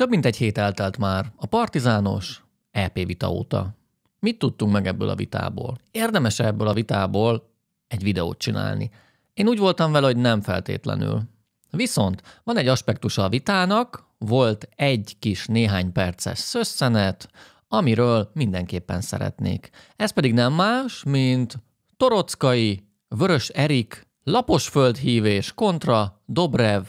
Több mint egy hét eltelt már a partizános EP vita óta. Mit tudtunk meg ebből a vitából? Érdemes -e ebből a vitából egy videót csinálni? Én úgy voltam vele, hogy nem feltétlenül. Viszont van egy aspektusa a vitának, volt egy kis néhány perces szösszenet, amiről mindenképpen szeretnék. Ez pedig nem más, mint Torockai, Vörös Erik, Laposföld hívés kontra Dobrev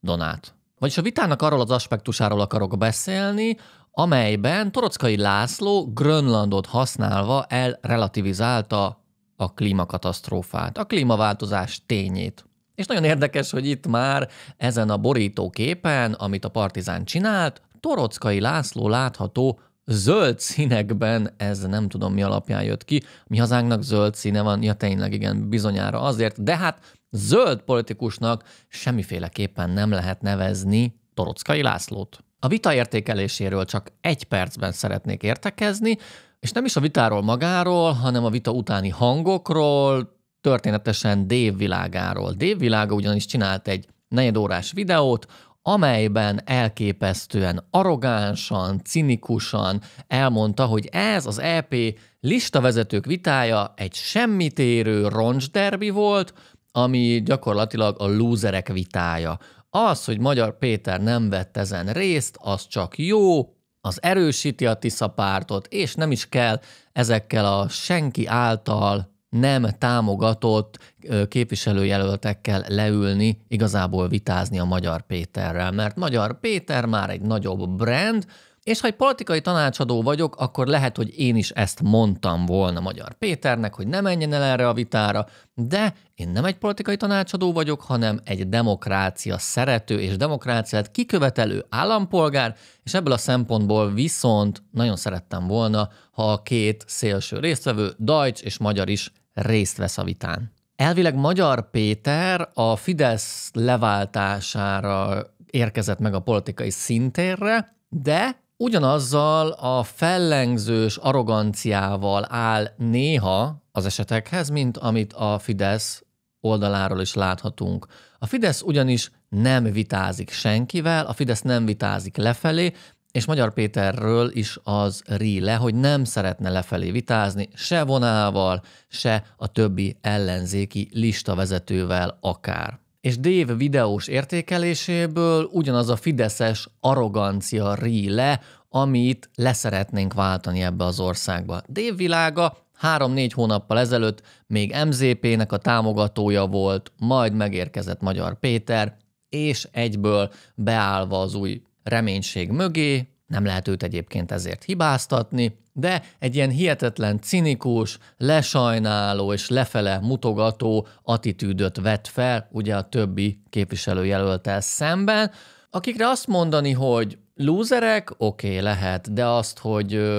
Donát. Vagyis a vitának arról az aspektusáról akarok beszélni, amelyben Torockai László Grönlandot használva elrelativizálta a klímakatasztrófát, a klímaváltozás tényét. És nagyon érdekes, hogy itt már ezen a borítóképen, amit a Partizán csinált, Torockai László látható zöld színekben, ez nem tudom mi alapján jött ki, mi hazánknak zöld színe van, ja tényleg igen, bizonyára azért, de hát zöld politikusnak semmiféleképpen nem lehet nevezni Torockai Lászlót. A vita értékeléséről csak egy percben szeretnék értekezni, és nem is a vitáról magáról, hanem a vita utáni hangokról, történetesen Dév világáról. Dév világa ugyanis csinált egy negyedórás videót, amelyben elképesztően arrogánsan, cinikusan elmondta, hogy ez az EP listavezetők vitája egy semmitérő roncsderbi volt, ami gyakorlatilag a lúzerek vitája. Az, hogy Magyar Péter nem vett ezen részt, az csak jó, az erősíti a Tisza pártot, és nem is kell ezekkel a senki által nem támogatott képviselőjelöltekkel leülni, igazából vitázni a Magyar Péterrel, mert Magyar Péter már egy nagyobb brand, és ha egy politikai tanácsadó vagyok, akkor lehet, hogy én is ezt mondtam volna Magyar Péternek, hogy ne menjen el erre a vitára, de én nem egy politikai tanácsadó vagyok, hanem egy demokrácia szerető és demokráciát kikövetelő állampolgár, és ebből a szempontból viszont nagyon szerettem volna, ha a két szélső résztvevő, Dajcs és Magyar is részt vesz a vitán. Elvileg Magyar Péter a Fidesz leváltására érkezett meg a politikai szintérre, de ugyanazzal a fellengzős arroganciával áll néha az esetekhez, mint amit a Fidesz oldaláról is láthatunk. A Fidesz ugyanis nem vitázik senkivel, a Fidesz nem vitázik lefelé, és Magyar Péterről is az rí le, hogy nem szeretne lefelé vitázni se vonával, se a többi ellenzéki listavezetővel akár és Dave videós értékeléséből ugyanaz a fideszes arrogancia ríle, le, amit leszeretnénk váltani ebbe az országba. Dave világa három-négy hónappal ezelőtt még MZP-nek a támogatója volt, majd megérkezett Magyar Péter, és egyből beállva az új reménység mögé, nem lehet őt egyébként ezért hibáztatni, de egy ilyen hihetetlen cinikus, lesajnáló és lefele mutogató attitűdöt vett fel ugye a többi képviselőjelöltel szemben, akikre azt mondani, hogy lúzerek, oké, okay, lehet, de azt, hogy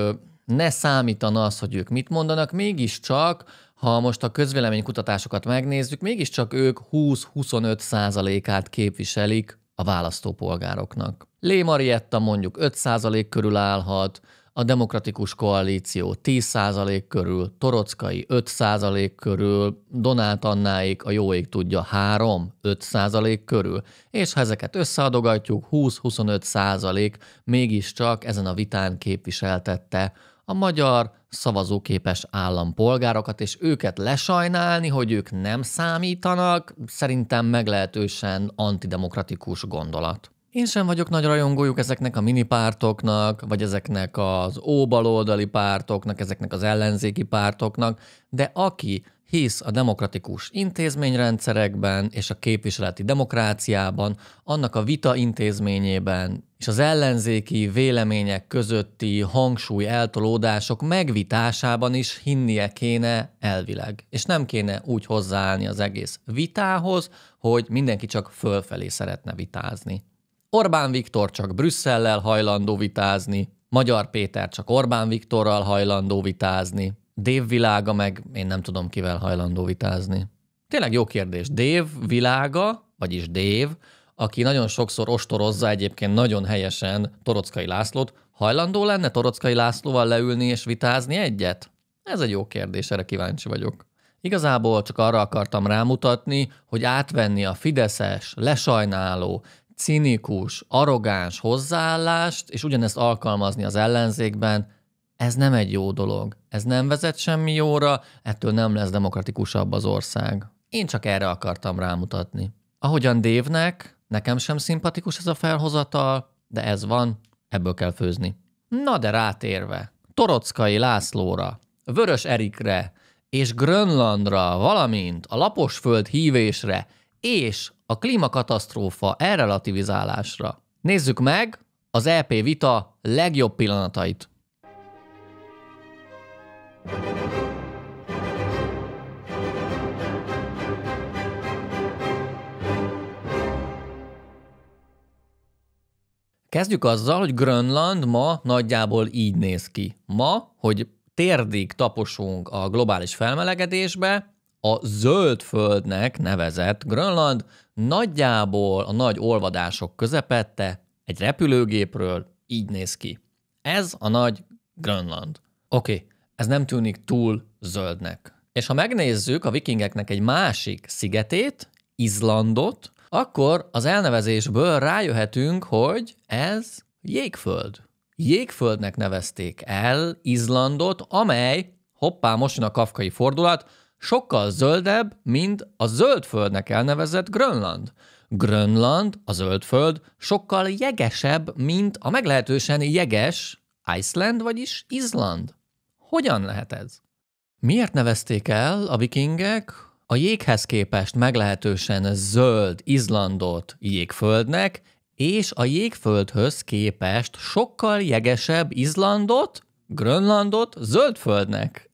ne számítana az, hogy ők mit mondanak, mégiscsak, ha most a közvéleménykutatásokat megnézzük, mégiscsak ők 20-25 százalékát képviselik a választópolgároknak. Lé Marietta mondjuk 5% körül állhat, a demokratikus koalíció 10% körül, Torockai 5% körül, Donát Annáik a jóig tudja 3-5% körül, és ha ezeket összeadogatjuk, 20-25% mégiscsak ezen a vitán képviseltette a magyar szavazóképes állampolgárokat, és őket lesajnálni, hogy ők nem számítanak, szerintem meglehetősen antidemokratikus gondolat. Én sem vagyok nagy rajongójuk ezeknek a minipártoknak, vagy ezeknek az óbaloldali pártoknak, ezeknek az ellenzéki pártoknak, de aki hisz a demokratikus intézményrendszerekben és a képviseleti demokráciában, annak a vita intézményében és az ellenzéki vélemények közötti hangsúly eltolódások megvitásában is hinnie kéne elvileg. És nem kéne úgy hozzáállni az egész vitához, hogy mindenki csak fölfelé szeretne vitázni. Orbán Viktor csak Brüsszellel hajlandó vitázni, Magyar Péter csak Orbán Viktorral hajlandó vitázni, Dév világa meg én nem tudom kivel hajlandó vitázni. Tényleg jó kérdés. Dév világa, vagyis Dév, aki nagyon sokszor ostorozza egyébként nagyon helyesen Torockai Lászlót, hajlandó lenne Torockai Lászlóval leülni és vitázni egyet? Ez egy jó kérdés, erre kíváncsi vagyok. Igazából csak arra akartam rámutatni, hogy átvenni a fideszes, lesajnáló, cinikus, arrogáns hozzáállást, és ugyanezt alkalmazni az ellenzékben, ez nem egy jó dolog, ez nem vezet semmi jóra, ettől nem lesz demokratikusabb az ország. Én csak erre akartam rámutatni. Ahogyan Dévnek, nekem sem szimpatikus ez a felhozatal, de ez van, ebből kell főzni. Na de rátérve, Torockai Lászlóra, Vörös Erikre és Grönlandra, valamint a laposföld hívésre és a klímakatasztrófa elrelativizálásra. Nézzük meg az EP vita legjobb pillanatait. Kezdjük azzal, hogy Grönland ma nagyjából így néz ki. Ma, hogy térdig taposunk a globális felmelegedésbe, a zöld földnek nevezett Grönland nagyjából a nagy olvadások közepette egy repülőgépről így néz ki. Ez a nagy Grönland. Oké, okay ez nem tűnik túl zöldnek. És ha megnézzük a vikingeknek egy másik szigetét, Izlandot, akkor az elnevezésből rájöhetünk, hogy ez jégföld. Jégföldnek nevezték el Izlandot, amely, hoppá, most jön a kafkai fordulat, sokkal zöldebb, mint a zöldföldnek elnevezett Grönland. Grönland, a zöldföld, sokkal jegesebb, mint a meglehetősen jeges Iceland, vagyis Izland. Hogyan lehet ez? Miért nevezték el a vikingek a jéghez képest meglehetősen zöld Izlandot jégföldnek, és a jégföldhöz képest sokkal jegesebb Izlandot, Grönlandot zöldföldnek?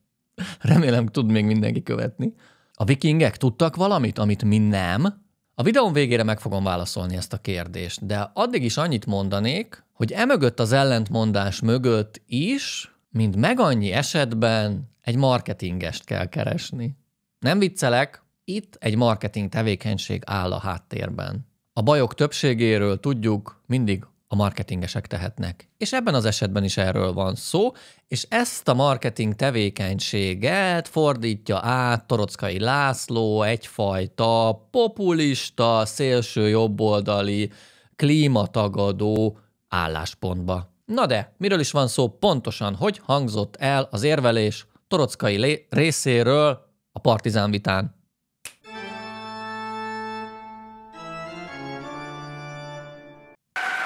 Remélem tud még mindenki követni. A vikingek tudtak valamit, amit mi nem? A videón végére meg fogom válaszolni ezt a kérdést, de addig is annyit mondanék, hogy emögött az ellentmondás mögött is mint meg annyi esetben egy marketingest kell keresni. Nem viccelek, itt egy marketing tevékenység áll a háttérben. A bajok többségéről tudjuk, mindig a marketingesek tehetnek. És ebben az esetben is erről van szó, és ezt a marketing tevékenységet fordítja át Torockai László egyfajta populista, szélső jobboldali, klímatagadó álláspontba. Na de, miről is van szó pontosan, hogy hangzott el az érvelés Torockai részéről a Partizán vitán?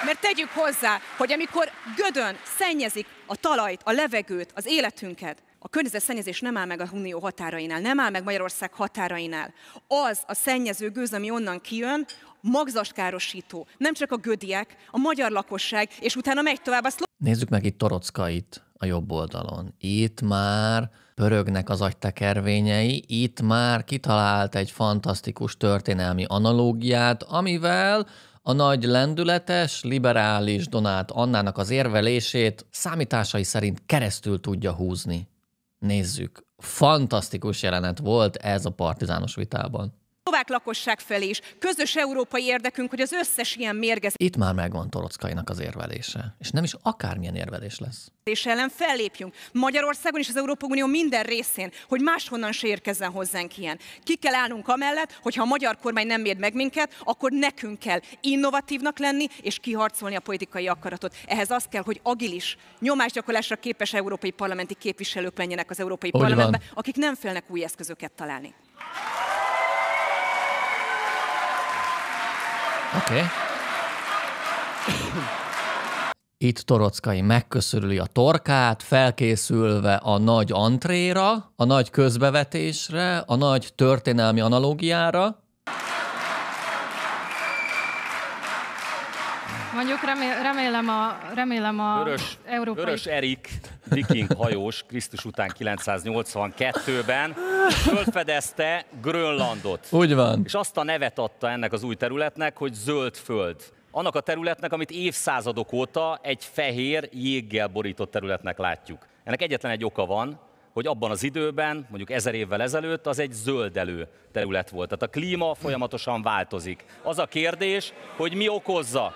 Mert tegyük hozzá, hogy amikor gödön szennyezik a talajt, a levegőt, az életünket, a környezetszennyezés nem áll meg a Unió határainál, nem áll meg Magyarország határainál. Az a szennyező gőz, ami onnan kijön, magzaskárosító. Nem csak a gödiek, a magyar lakosság, és utána megy tovább a szlo- Nézzük meg itt Torockait a jobb oldalon. Itt már pörögnek az agytekervényei, itt már kitalált egy fantasztikus történelmi analógiát, amivel a nagy lendületes, liberális Donát Annának az érvelését számításai szerint keresztül tudja húzni. Nézzük. Fantasztikus jelenet volt ez a partizános vitában szlovák lakosság felé is. Közös európai érdekünk, hogy az összes ilyen mérgezés. Itt már megvan Torockainak az érvelése, és nem is akármilyen érvelés lesz. És ellen fellépjünk. Magyarországon és az Európai Unió minden részén, hogy máshonnan se érkezzen hozzánk ilyen. Ki kell állnunk amellett, hogyha a magyar kormány nem véd meg minket, akkor nekünk kell innovatívnak lenni és kiharcolni a politikai akaratot. Ehhez az kell, hogy agilis, nyomásgyakorlásra képes európai parlamenti képviselők menjenek az Európai Úgy Parlamentben, van. akik nem félnek új eszközöket találni. Oké. Okay. Itt Torockai megköszörüli a torkát, felkészülve a nagy antréra, a nagy közbevetésre, a nagy történelmi analógiára, mondjuk, remélem a, remélem a vörös, európai... Vörös Erik, viking hajós, Krisztus után 982-ben fölfedezte Grönlandot. Úgy van. És azt a nevet adta ennek az új területnek, hogy Zöld Föld annak a területnek, amit évszázadok óta egy fehér, jéggel borított területnek látjuk. Ennek egyetlen egy oka van, hogy abban az időben, mondjuk ezer évvel ezelőtt, az egy zöldelő terület volt. Tehát a klíma folyamatosan változik. Az a kérdés, hogy mi okozza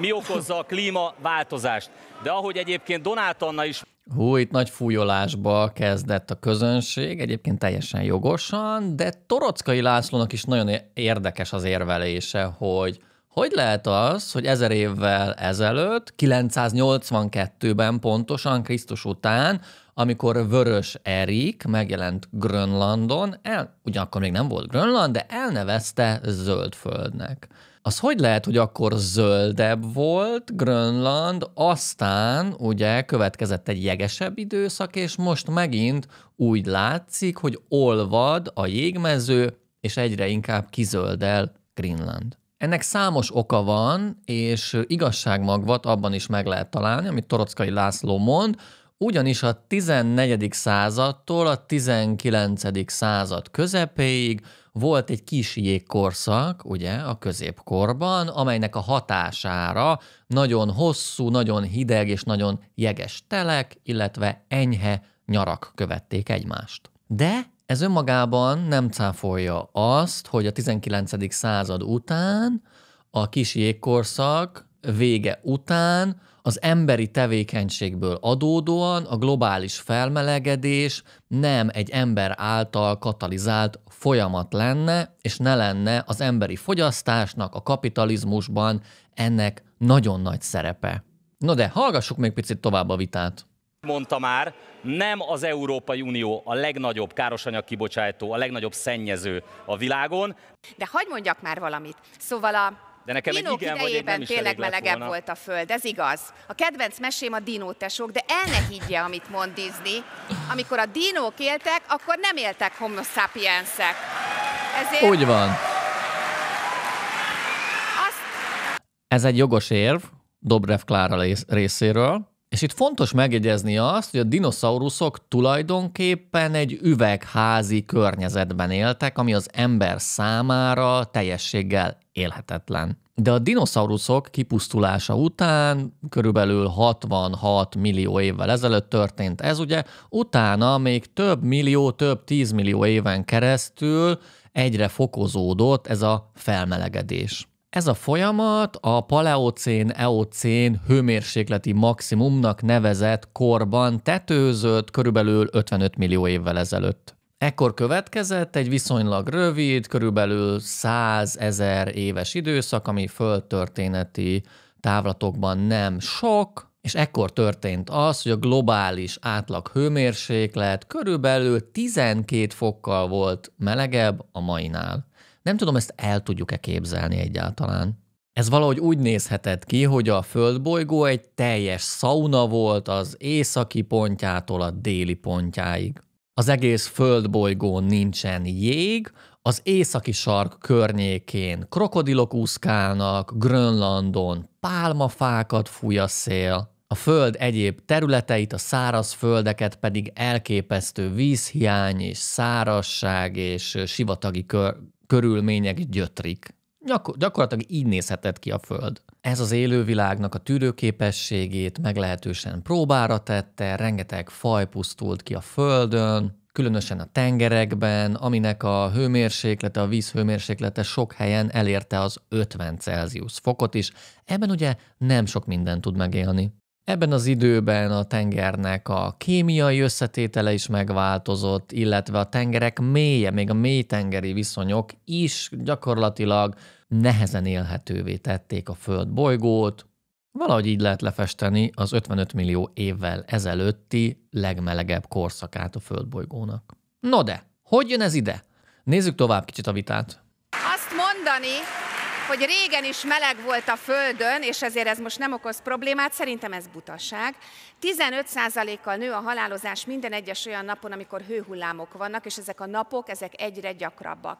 mi okozza a klímaváltozást. De ahogy egyébként Donát Anna is Hú, itt nagy fújolásba kezdett a közönség, egyébként teljesen jogosan, de Torockai Lászlónak is nagyon érdekes az érvelése, hogy hogy lehet az, hogy ezer évvel ezelőtt, 982-ben pontosan Krisztus után, amikor Vörös Erik megjelent Grönlandon, el, ugyanakkor még nem volt Grönland, de elnevezte Zöldföldnek az hogy lehet, hogy akkor zöldebb volt Grönland, aztán ugye következett egy jegesebb időszak, és most megint úgy látszik, hogy olvad a jégmező, és egyre inkább kizöldel Grönland. Ennek számos oka van, és igazságmagvat abban is meg lehet találni, amit Torockai László mond, ugyanis a 14. századtól a 19. század közepéig volt egy kis jégkorszak, ugye, a középkorban, amelynek a hatására nagyon hosszú, nagyon hideg és nagyon jeges telek, illetve enyhe nyarak követték egymást. De ez önmagában nem cáfolja azt, hogy a 19. század után, a kis jégkorszak vége után az emberi tevékenységből adódóan a globális felmelegedés nem egy ember által katalizált folyamat lenne, és ne lenne az emberi fogyasztásnak a kapitalizmusban ennek nagyon nagy szerepe. No de hallgassuk még picit tovább a vitát mondta már, nem az Európai Unió a legnagyobb károsanyag kibocsátó, a legnagyobb szennyező a világon. De hagyd mondjak már valamit. Szóval a de nekem dinók egy igen, idejében vagy egy tényleg melegebb volna. volt a föld, ez igaz. A kedvenc mesém a dinótesók, de el ne higgye, amit mond Disney. Amikor a dinók éltek, akkor nem éltek homo sapiensek. Ezért... Úgy van. Azt... Ez egy jogos érv Dobrev Klára részéről, és itt fontos megjegyezni azt, hogy a dinoszauruszok tulajdonképpen egy üvegházi környezetben éltek, ami az ember számára teljességgel élhetetlen. De a dinoszauruszok kipusztulása után, körülbelül 66 millió évvel ezelőtt történt ez, ugye, utána még több millió, több tízmillió éven keresztül egyre fokozódott ez a felmelegedés. Ez a folyamat a paleocén-eocén hőmérsékleti maximumnak nevezett korban tetőzött körülbelül 55 millió évvel ezelőtt. Ekkor következett egy viszonylag rövid, körülbelül 100 ezer éves időszak, ami földtörténeti távlatokban nem sok, és ekkor történt az, hogy a globális átlag hőmérséklet körülbelül 12 fokkal volt melegebb a mainál. Nem tudom, ezt el tudjuk-e képzelni egyáltalán. Ez valahogy úgy nézhetett ki, hogy a földbolygó egy teljes szauna volt az északi pontjától a déli pontjáig. Az egész földbolygón nincsen jég, az északi sark környékén krokodilok úszkálnak, Grönlandon pálmafákat fúj a szél, a föld egyéb területeit, a száraz földeket pedig elképesztő vízhiány és szárasság és sivatagi kör, körülmények gyötrik. Gyakor- gyakorlatilag így nézhetett ki a föld. Ez az élővilágnak a tűrőképességét meglehetősen próbára tette, rengeteg faj pusztult ki a földön, különösen a tengerekben, aminek a hőmérséklete, a víz hőmérséklete sok helyen elérte az 50 Celsius fokot is. Ebben ugye nem sok minden tud megélni. Ebben az időben a tengernek a kémiai összetétele is megváltozott, illetve a tengerek mélye, még a mélytengeri viszonyok is gyakorlatilag nehezen élhetővé tették a Föld bolygót. Valahogy így lehet lefesteni az 55 millió évvel ezelőtti legmelegebb korszakát a bolygónak. No de, hogy jön ez ide? Nézzük tovább kicsit a vitát. Azt mondani, hogy régen is meleg volt a Földön, és ezért ez most nem okoz problémát, szerintem ez butaság. 15%-kal nő a halálozás minden egyes olyan napon, amikor hőhullámok vannak, és ezek a napok ezek egyre gyakrabbak.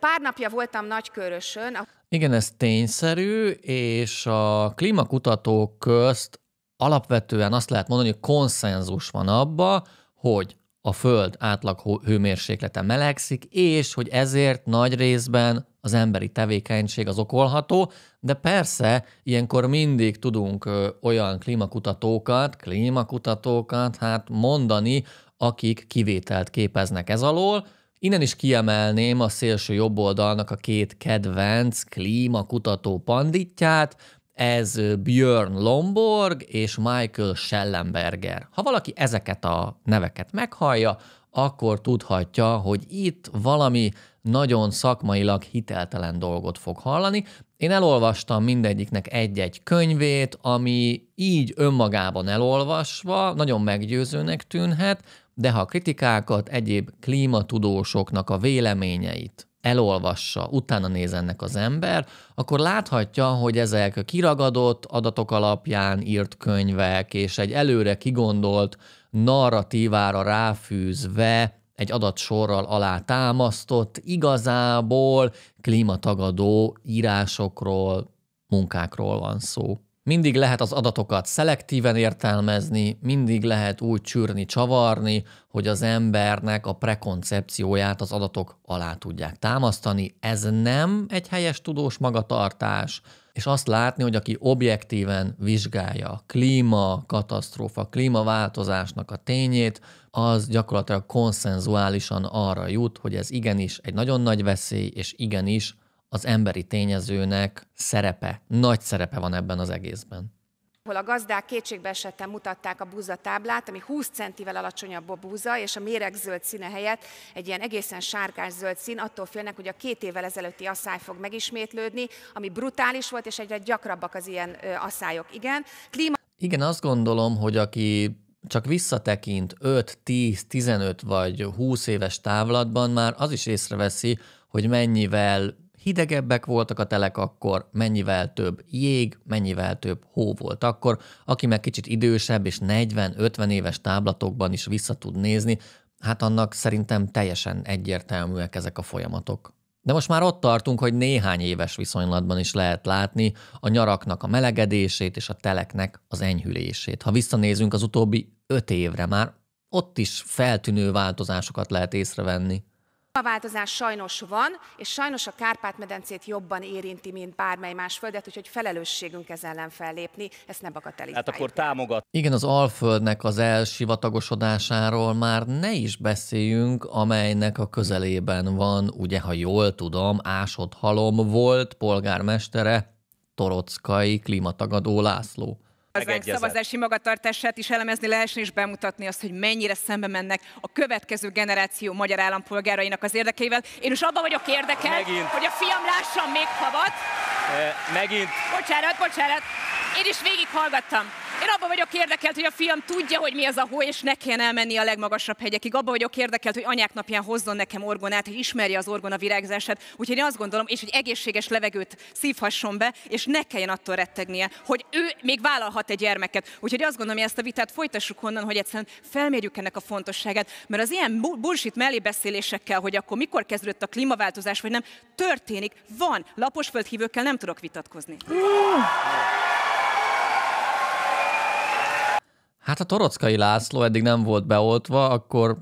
Pár napja voltam Nagykörösön. Igen, ez tényszerű, és a klímakutatók közt alapvetően azt lehet mondani, hogy konszenzus van abba, hogy a Föld átlag hőmérséklete melegszik, és hogy ezért nagy részben az emberi tevékenység az okolható, de persze ilyenkor mindig tudunk olyan klímakutatókat, klímakutatókat hát mondani, akik kivételt képeznek ez alól, Innen is kiemelném a szélső oldalnak a két kedvenc klímakutató panditját, ez Björn Lomborg és Michael Schellenberger. Ha valaki ezeket a neveket meghallja, akkor tudhatja, hogy itt valami nagyon szakmailag hiteltelen dolgot fog hallani. Én elolvastam mindegyiknek egy-egy könyvét, ami így önmagában elolvasva nagyon meggyőzőnek tűnhet, de ha kritikákat, egyéb klímatudósoknak a véleményeit elolvassa, utána néz ennek az ember, akkor láthatja, hogy ezek kiragadott adatok alapján írt könyvek, és egy előre kigondolt narratívára ráfűzve egy adatsorral alá támasztott, igazából klímatagadó írásokról, munkákról van szó. Mindig lehet az adatokat szelektíven értelmezni, mindig lehet úgy csűrni, csavarni, hogy az embernek a prekoncepcióját az adatok alá tudják támasztani. Ez nem egy helyes tudós magatartás, és azt látni, hogy aki objektíven vizsgálja a klíma katasztrófa, klímaváltozásnak a tényét, az gyakorlatilag konszenzuálisan arra jut, hogy ez igenis egy nagyon nagy veszély, és igenis az emberi tényezőnek szerepe, nagy szerepe van ebben az egészben ahol a gazdák kétségbe esetten mutatták a búza táblát, ami 20 centivel alacsonyabb a búza, és a méregzöld színe helyett egy ilyen egészen sárgás zöld szín, attól félnek, hogy a két évvel ezelőtti asszály fog megismétlődni, ami brutális volt, és egyre gyakrabbak az ilyen asszályok. Igen, klíma... Igen, azt gondolom, hogy aki csak visszatekint 5, 10, 15 vagy 20 éves távlatban már az is észreveszi, hogy mennyivel hidegebbek voltak a telek akkor, mennyivel több jég, mennyivel több hó volt akkor. Aki meg kicsit idősebb és 40-50 éves táblatokban is vissza tud nézni, hát annak szerintem teljesen egyértelműek ezek a folyamatok. De most már ott tartunk, hogy néhány éves viszonylatban is lehet látni a nyaraknak a melegedését és a teleknek az enyhülését. Ha visszanézünk az utóbbi öt évre már, ott is feltűnő változásokat lehet észrevenni. A változás sajnos van, és sajnos a Kárpát-medencét jobban érinti, mint bármely más földet, úgyhogy felelősségünk ez ellen fellépni, ezt ne bagatelizáljuk. Hát akkor támogat. Igen, az Alföldnek az elsivatagosodásáról már ne is beszéljünk, amelynek a közelében van, ugye, ha jól tudom, Ásodhalom Halom volt polgármestere, Torockai klímatagadó László hazánk szavazási magatartását is elemezni lehessen, és bemutatni azt, hogy mennyire szembe mennek a következő generáció magyar állampolgárainak az érdekeivel. Én is abban vagyok érdekel, megint. hogy a fiam lássa még havat. E, megint. Bocsánat, bocsánat. Én is végighallgattam. Én abban vagyok érdekelt, hogy a fiam tudja, hogy mi az a hó, és ne kelljen elmenni a legmagasabb hegyekig. Abban vagyok érdekelt, hogy anyák napján hozzon nekem orgonát, hogy ismerje az orgona virágzását. Úgyhogy én azt gondolom, és hogy egészséges levegőt szívhasson be, és ne kelljen attól rettegnie, hogy ő még vállalhat egy gyermeket. Úgyhogy azt gondolom, hogy ezt a vitát folytassuk onnan, hogy egyszerűen felmérjük ennek a fontosságát, mert az ilyen bullshit mellébeszélésekkel, hogy akkor mikor kezdődött a klímaváltozás, vagy nem, történik, van. Laposföldhívőkkel nem tudok vitatkozni. Uh! Hát a Torockai László eddig nem volt beoltva, akkor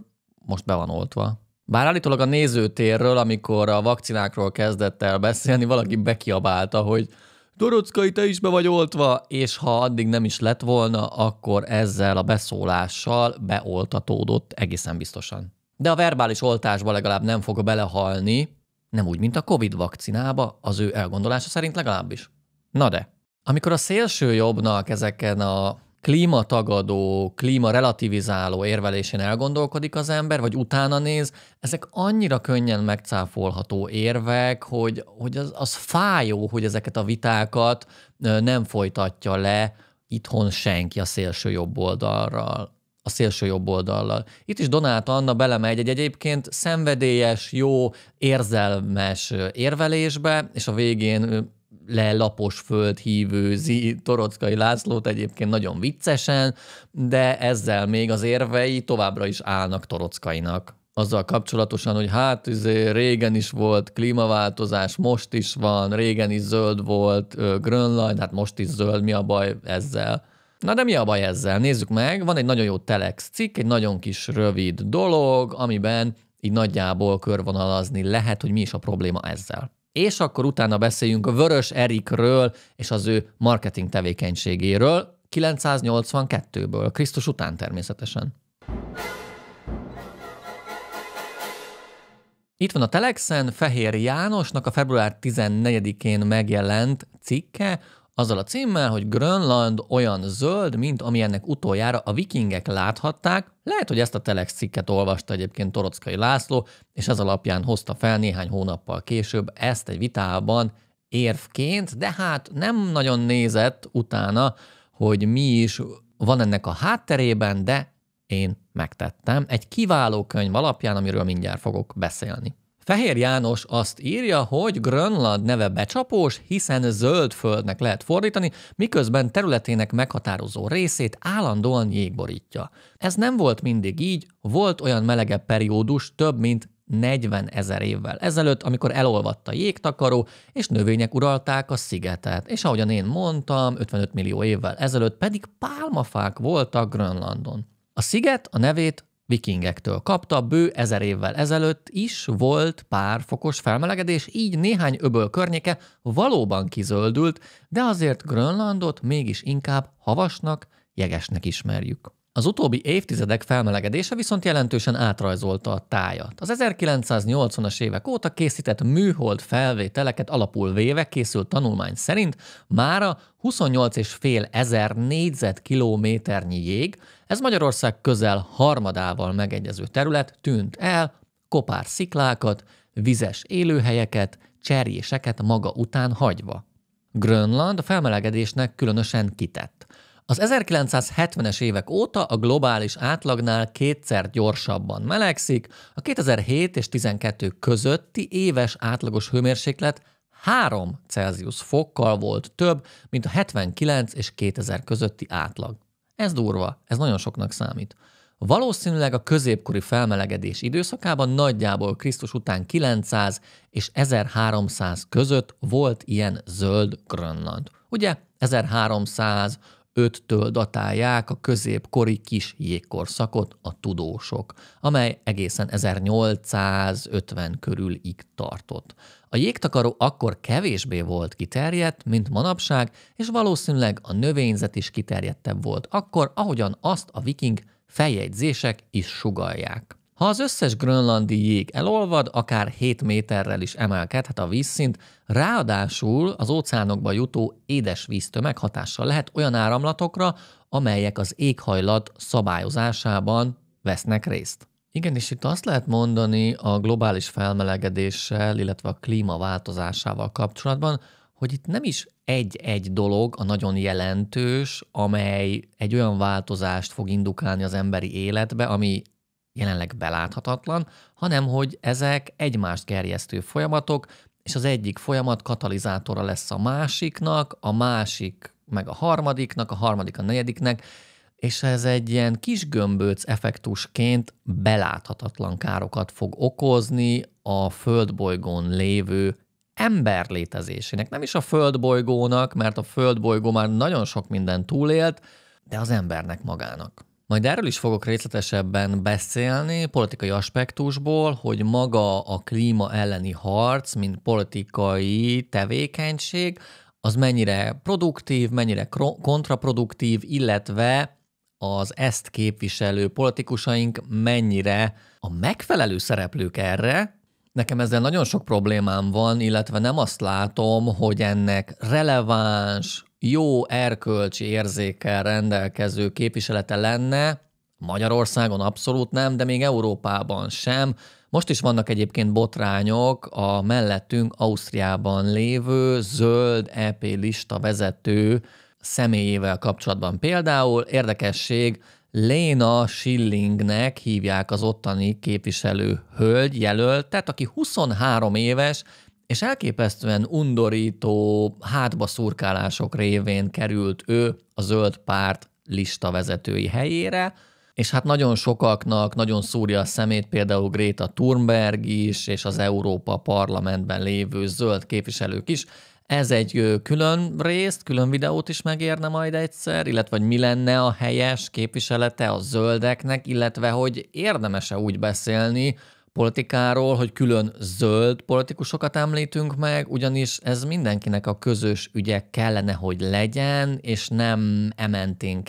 most be van oltva. Bár állítólag a nézőtérről, amikor a vakcinákról kezdett el beszélni, valaki bekiabálta, hogy Torockai, te is be vagy oltva, és ha addig nem is lett volna, akkor ezzel a beszólással beoltatódott egészen biztosan. De a verbális oltásba legalább nem fog belehalni, nem úgy, mint a Covid vakcinába, az ő elgondolása szerint legalábbis. Na de, amikor a szélső jobbnak ezeken a klímatagadó, klímarelativizáló érvelésén elgondolkodik az ember, vagy utána néz, ezek annyira könnyen megcáfolható érvek, hogy, hogy az, az fájó, hogy ezeket a vitákat nem folytatja le itthon senki a szélső jobb oldalral a szélső jobb oldallal. Itt is Donát Anna belemegy egy egyébként szenvedélyes, jó, érzelmes érvelésbe, és a végén le lapos föld Zi, Torockai Lászlót egyébként nagyon viccesen, de ezzel még az érvei továbbra is állnak Torockainak azzal kapcsolatosan, hogy hát izé, régen is volt klímaváltozás, most is van, régen is zöld volt Grönland, hát most is zöld, mi a baj ezzel? Na de mi a baj ezzel? Nézzük meg, van egy nagyon jó telex cikk, egy nagyon kis rövid dolog, amiben így nagyjából körvonalazni lehet, hogy mi is a probléma ezzel és akkor utána beszéljünk a Vörös Erikről és az ő marketing tevékenységéről 982-ből, Krisztus után természetesen. Itt van a Telexen Fehér Jánosnak a február 14-én megjelent cikke, azzal a címmel, hogy Grönland olyan zöld, mint amilyennek utoljára a vikingek láthatták. Lehet, hogy ezt a Telex cikket olvasta egyébként Torockai László, és ez alapján hozta fel néhány hónappal később ezt egy vitában érvként, de hát nem nagyon nézett utána, hogy mi is van ennek a hátterében, de én megtettem. Egy kiváló könyv alapján, amiről mindjárt fogok beszélni. Fehér János azt írja, hogy Grönland neve becsapós, hiszen zöld földnek lehet fordítani, miközben területének meghatározó részét állandóan jégborítja. Ez nem volt mindig így, volt olyan melegebb periódus több mint 40 ezer évvel ezelőtt, amikor elolvadt a jégtakaró, és növények uralták a szigetet. És ahogyan én mondtam, 55 millió évvel ezelőtt pedig pálmafák voltak Grönlandon. A sziget a nevét vikingektől kapta, bő ezer évvel ezelőtt is volt pár fokos felmelegedés, így néhány öböl környéke valóban kizöldült, de azért Grönlandot mégis inkább havasnak, jegesnek ismerjük. Az utóbbi évtizedek felmelegedése viszont jelentősen átrajzolta a tájat. Az 1980-as évek óta készített műhold felvételeket alapul véve készült tanulmány szerint mára 28,5 ezer négyzetkilométernyi jég, ez Magyarország közel harmadával megegyező terület tűnt el, kopár sziklákat, vizes élőhelyeket, cserjéseket maga után hagyva. Grönland a felmelegedésnek különösen kitett. Az 1970-es évek óta a globális átlagnál kétszer gyorsabban melegszik, a 2007 és 12 közötti éves átlagos hőmérséklet 3 Celsius fokkal volt több, mint a 79 és 2000 közötti átlag. Ez durva, ez nagyon soknak számít. Valószínűleg a középkori felmelegedés időszakában nagyjából Krisztus után 900 és 1300 között volt ilyen zöld Grönland. Ugye 1300 1905 től datálják a középkori kis jégkorszakot a tudósok, amely egészen 1850 körül ig tartott. A jégtakaró akkor kevésbé volt kiterjedt, mint manapság, és valószínűleg a növényzet is kiterjedtebb volt akkor, ahogyan azt a viking feljegyzések is sugalják. Ha az összes grönlandi jég elolvad, akár 7 méterrel is emelkedhet a vízszint, ráadásul az óceánokba jutó édes víztömeg hatással lehet olyan áramlatokra, amelyek az éghajlat szabályozásában vesznek részt. Igen, és itt azt lehet mondani a globális felmelegedéssel, illetve a klímaváltozásával kapcsolatban, hogy itt nem is egy-egy dolog a nagyon jelentős, amely egy olyan változást fog indukálni az emberi életbe, ami jelenleg beláthatatlan, hanem hogy ezek egymást gerjesztő folyamatok, és az egyik folyamat katalizátora lesz a másiknak, a másik meg a harmadiknak, a harmadik a negyediknek, és ez egy ilyen kis gömbölc effektusként beláthatatlan károkat fog okozni a földbolygón lévő ember létezésének. Nem is a földbolygónak, mert a földbolygó már nagyon sok minden túlélt, de az embernek magának. Majd erről is fogok részletesebben beszélni politikai aspektusból, hogy maga a klíma elleni harc, mint politikai tevékenység, az mennyire produktív, mennyire kontraproduktív, illetve az ezt képviselő politikusaink mennyire a megfelelő szereplők erre. Nekem ezzel nagyon sok problémám van, illetve nem azt látom, hogy ennek releváns, jó erkölcsi érzékkel rendelkező képviselete lenne, Magyarországon abszolút nem, de még Európában sem. Most is vannak egyébként botrányok a mellettünk Ausztriában lévő zöld EP lista vezető személyével kapcsolatban. Például érdekesség, Léna Schillingnek hívják az ottani képviselő hölgy jelöltet, aki 23 éves, és elképesztően undorító hátba szurkálások révén került ő a zöld párt lista vezetői helyére, és hát nagyon sokaknak nagyon szúrja a szemét például Greta Thunberg is, és az Európa Parlamentben lévő zöld képviselők is. Ez egy külön részt, külön videót is megérne majd egyszer, illetve hogy mi lenne a helyes képviselete a zöldeknek, illetve hogy érdemese úgy beszélni, politikáról, hogy külön zöld politikusokat említünk meg, ugyanis ez mindenkinek a közös ügye kellene, hogy legyen, és nem ementén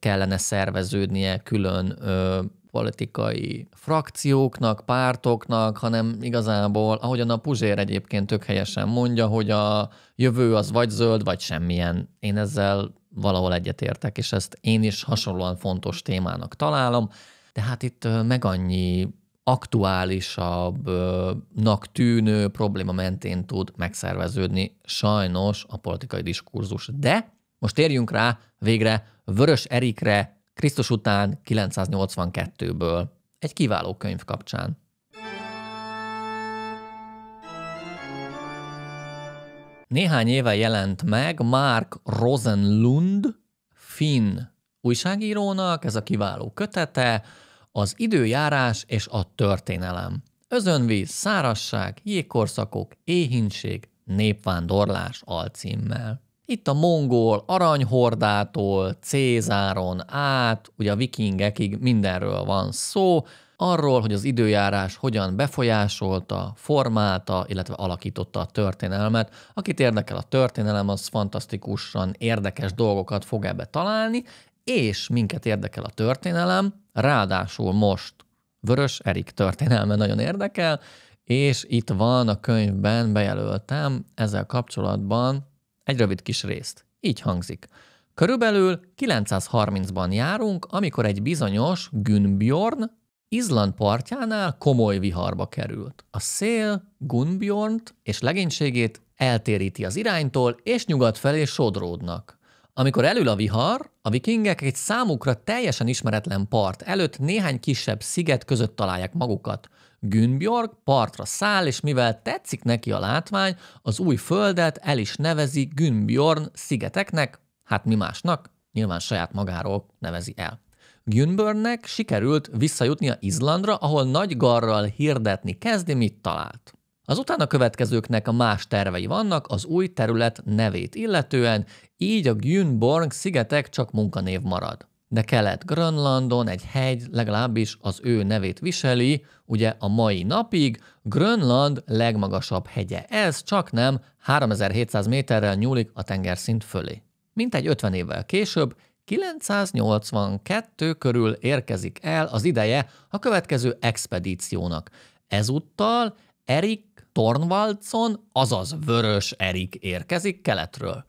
kellene szerveződnie külön ö, politikai frakcióknak, pártoknak, hanem igazából, ahogyan a Puzsér egyébként tök helyesen mondja, hogy a jövő az vagy zöld, vagy semmilyen. Én ezzel valahol egyetértek, és ezt én is hasonlóan fontos témának találom, de hát itt meg annyi aktuálisabbnak tűnő probléma mentén tud megszerveződni sajnos a politikai diskurzus. De most térjünk rá végre Vörös Erikre Krisztus után 982-ből. Egy kiváló könyv kapcsán. Néhány éve jelent meg Mark Rosenlund, finn újságírónak, ez a kiváló kötete, az időjárás és a történelem. Özönvíz, szárasság, jégkorszakok, éhinség, népvándorlás alcímmel. Itt a mongol aranyhordától, Cézáron át, ugye a vikingekig mindenről van szó, arról, hogy az időjárás hogyan befolyásolta, formálta, illetve alakította a történelmet. Akit érdekel a történelem, az fantasztikusan érdekes dolgokat fog ebbe találni, és minket érdekel a történelem, ráadásul most Vörös Erik történelme nagyon érdekel, és itt van a könyvben bejelöltem ezzel kapcsolatban egy rövid kis részt. Így hangzik. Körülbelül 930-ban járunk, amikor egy bizonyos Gunbjorn Izland partjánál komoly viharba került. A szél Gunbjornt és legénységét eltéríti az iránytól, és nyugat felé sodródnak. Amikor elül a vihar, a vikingek egy számukra teljesen ismeretlen part előtt néhány kisebb sziget között találják magukat. Günbjörg partra száll, és mivel tetszik neki a látvány, az új földet el is nevezi Günbjörn szigeteknek, hát mi másnak, nyilván saját magáról nevezi el. Günbjörnnek sikerült visszajutnia Izlandra, ahol nagy garral hirdetni kezdi, mit talált. Az utána következőknek a más tervei vannak az új terület nevét illetően, így a Günborg szigetek csak munkanév marad. De Kelet-Grönlandon egy hegy legalábbis az ő nevét viseli, ugye a mai napig Grönland legmagasabb hegye. Ez csak nem 3700 méterrel nyúlik a tengerszint fölé. Mint egy 50 évvel később, 982 körül érkezik el az ideje a következő expedíciónak. Ezúttal Erik Tornvaldson, azaz Vörös Erik érkezik keletről.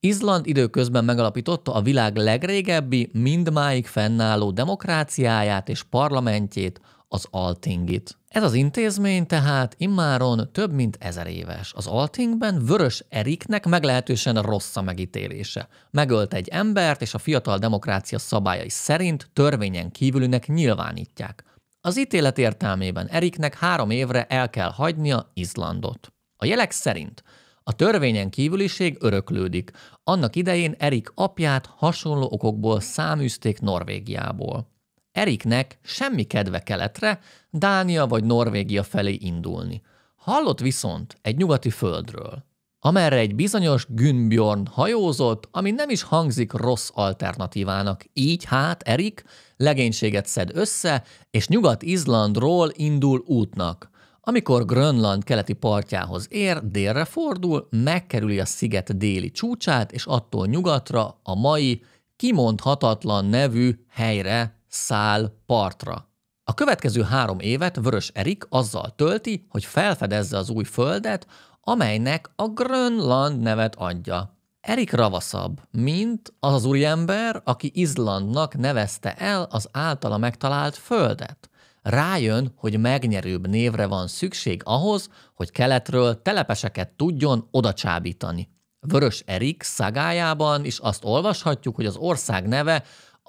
Izland időközben megalapította a világ legrégebbi, mindmáig fennálló demokráciáját és parlamentjét, az Altingit. Ez az intézmény tehát immáron több mint ezer éves. Az Altingben Vörös Eriknek meglehetősen rossz a megítélése. Megölt egy embert, és a fiatal demokrácia szabályai szerint törvényen kívülinek nyilvánítják. Az ítélet értelmében Eriknek három évre el kell hagynia Izlandot. A jelek szerint a törvényen kívüliség öröklődik. Annak idején Erik apját hasonló okokból száműzték Norvégiából. Eriknek semmi kedve keletre, Dánia vagy Norvégia felé indulni. Hallott viszont egy nyugati földről – amerre egy bizonyos Günbjorn hajózott, ami nem is hangzik rossz alternatívának. Így hát Erik legénységet szed össze, és Nyugat-Izlandról indul útnak. Amikor Grönland keleti partjához ér, délre fordul, megkerüli a sziget déli csúcsát, és attól nyugatra a mai kimondhatatlan nevű helyre száll partra. A következő három évet Vörös Erik azzal tölti, hogy felfedezze az új földet, amelynek a Grönland nevet adja. Erik ravaszabb, mint az az úriember, aki Izlandnak nevezte el az általa megtalált földet. Rájön, hogy megnyerőbb névre van szükség ahhoz, hogy keletről telepeseket tudjon odacsábítani. Vörös Erik szagájában is azt olvashatjuk, hogy az ország neve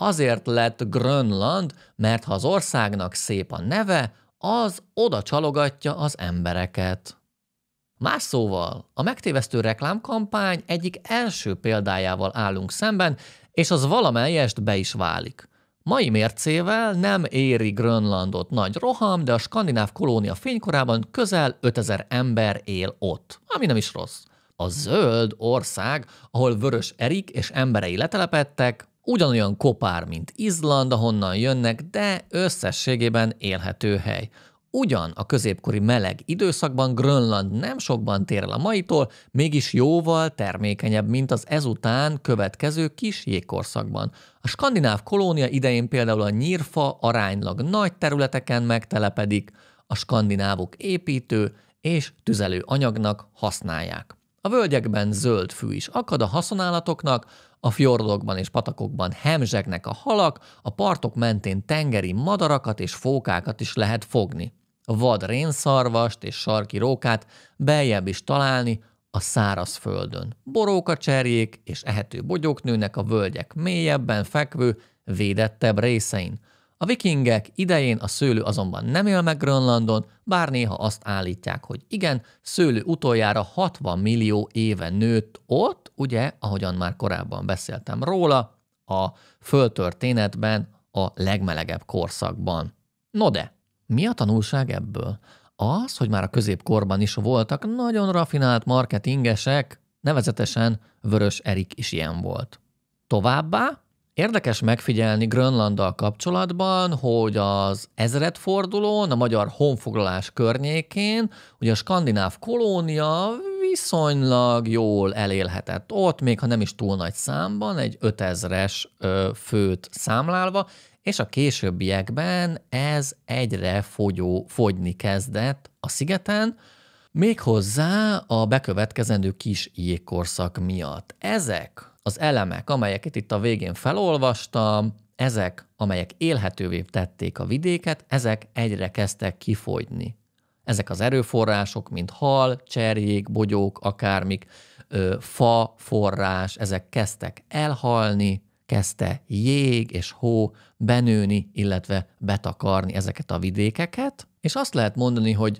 Azért lett Grönland, mert ha az országnak szép a neve, az oda csalogatja az embereket. Más szóval, a megtévesztő reklámkampány egyik első példájával állunk szemben, és az valamelyest be is válik. Mai mércével nem éri Grönlandot nagy roham, de a skandináv kolónia fénykorában közel 5000 ember él ott, ami nem is rossz. A zöld ország, ahol vörös Erik és emberei letelepedtek, Ugyanolyan kopár, mint Izland, ahonnan jönnek, de összességében élhető hely. Ugyan a középkori meleg időszakban Grönland nem sokban tér el a maitól, mégis jóval termékenyebb, mint az ezután következő kis jégkorszakban. A skandináv kolónia idején például a nyírfa aránylag nagy területeken megtelepedik, a skandinávok építő és tüzelő anyagnak használják. A völgyekben zöld fű is akad a haszonállatoknak, a fjordokban és patakokban hemzsegnek a halak, a partok mentén tengeri madarakat és fókákat is lehet fogni. Vad rénszarvast és sarki rókát beljebb is találni a száraz földön. Boróka cserjék és ehető bogyók nőnek a völgyek mélyebben fekvő, védettebb részein – a vikingek idején a szőlő azonban nem él meg Grönlandon, bár néha azt állítják, hogy igen, szőlő utoljára 60 millió éve nőtt ott, ugye, ahogyan már korábban beszéltem róla, a földtörténetben a legmelegebb korszakban. No de, mi a tanulság ebből? Az, hogy már a középkorban is voltak nagyon rafinált marketingesek, nevezetesen Vörös Erik is ilyen volt. Továbbá Érdekes megfigyelni Grönlanddal kapcsolatban, hogy az ezredfordulón, a magyar honfoglalás környékén, ugye a skandináv kolónia viszonylag jól elélhetett ott, még ha nem is túl nagy számban, egy 5000-es főt számlálva, és a későbbiekben ez egyre fogyó, fogyni kezdett a szigeten, méghozzá a bekövetkezendő kis jégkorszak miatt. Ezek az elemek, amelyeket itt a végén felolvastam, ezek, amelyek élhetővé tették a vidéket, ezek egyre kezdtek kifogyni. Ezek az erőforrások, mint hal, cserjék, bogyók, akármik, ö, fa, forrás, ezek kezdtek elhalni, kezdte jég és hó benőni, illetve betakarni ezeket a vidékeket, és azt lehet mondani, hogy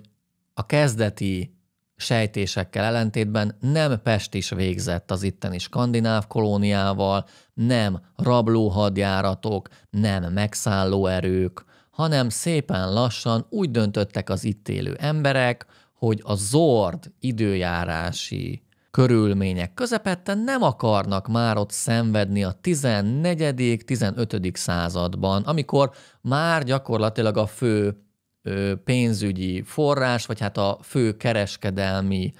a kezdeti sejtésekkel ellentétben nem Pest is végzett az itteni skandináv kolóniával, nem rablóhadjáratok, nem megszálló erők, hanem szépen lassan úgy döntöttek az itt élő emberek, hogy a zord időjárási körülmények közepette nem akarnak már ott szenvedni a 14.-15. században, amikor már gyakorlatilag a fő pénzügyi forrás, vagy hát a fő kereskedelmi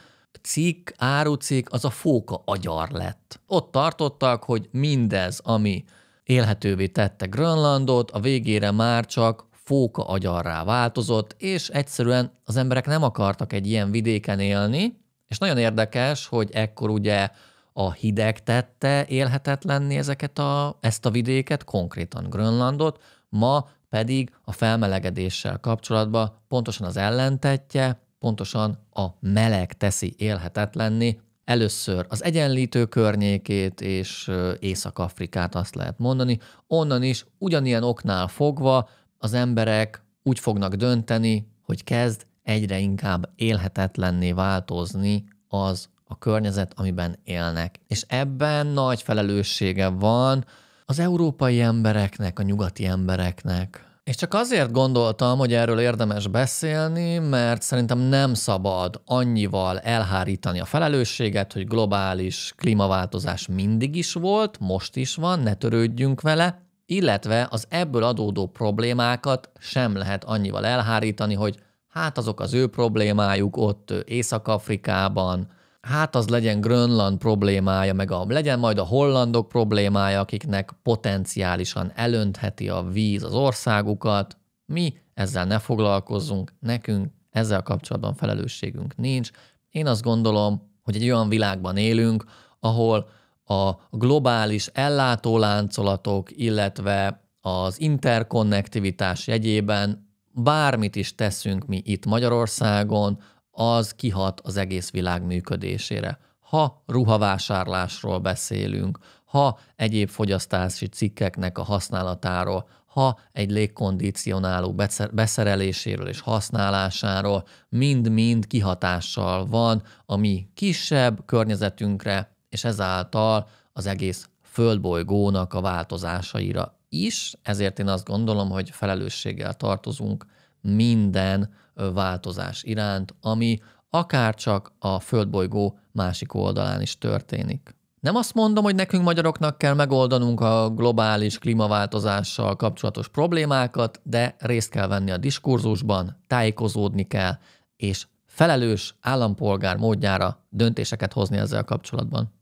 cikk, árucikk, az a fóka agyar lett. Ott tartottak, hogy mindez, ami élhetővé tette Grönlandot, a végére már csak fóka agyarrá változott, és egyszerűen az emberek nem akartak egy ilyen vidéken élni, és nagyon érdekes, hogy ekkor ugye a hideg tette élhetetlenni ezeket a, ezt a vidéket, konkrétan Grönlandot, ma pedig a felmelegedéssel kapcsolatban pontosan az ellentetje, pontosan a meleg teszi élhetetlenni először az egyenlítő környékét és Észak-Afrikát azt lehet mondani. Onnan is ugyanilyen oknál fogva az emberek úgy fognak dönteni, hogy kezd egyre inkább élhetetlenné változni az a környezet, amiben élnek. És ebben nagy felelőssége van az európai embereknek, a nyugati embereknek. És csak azért gondoltam, hogy erről érdemes beszélni, mert szerintem nem szabad annyival elhárítani a felelősséget, hogy globális klímaváltozás mindig is volt, most is van, ne törődjünk vele, illetve az ebből adódó problémákat sem lehet annyival elhárítani, hogy hát azok az ő problémájuk ott Észak-Afrikában, hát az legyen Grönland problémája, meg a, legyen majd a hollandok problémája, akiknek potenciálisan elöntheti a víz az országukat. Mi ezzel ne foglalkozzunk, nekünk ezzel kapcsolatban felelősségünk nincs. Én azt gondolom, hogy egy olyan világban élünk, ahol a globális ellátóláncolatok, illetve az interkonnektivitás jegyében bármit is teszünk mi itt Magyarországon, az kihat az egész világ működésére. Ha ruhavásárlásról beszélünk, ha egyéb fogyasztási cikkeknek a használatáról, ha egy légkondicionáló beszereléséről és használásáról, mind-mind kihatással van a mi kisebb környezetünkre, és ezáltal az egész földbolygónak a változásaira is, ezért én azt gondolom, hogy felelősséggel tartozunk minden változás iránt, ami akár csak a földbolygó másik oldalán is történik. Nem azt mondom, hogy nekünk magyaroknak kell megoldanunk a globális klímaváltozással kapcsolatos problémákat, de részt kell venni a diskurzusban, tájékozódni kell, és felelős állampolgár módjára döntéseket hozni ezzel kapcsolatban.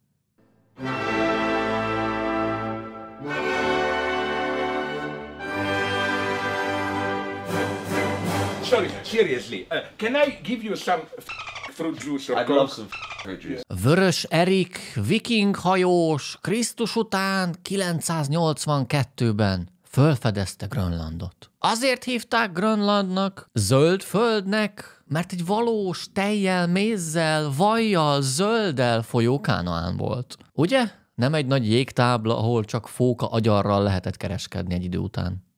thank you sorry, seriously. Uh, can I give you some fruit juice or I'd love some fruit juice. Vörös Erik, viking hajós, Krisztus után 982-ben fölfedezte Grönlandot. Azért hívták Grönlandnak, zöld földnek, mert egy valós tejjel, mézzel, vajjal, zölddel folyó kánoán volt. Ugye? Nem egy nagy jégtábla, ahol csak fóka agyarral lehetett kereskedni egy idő után.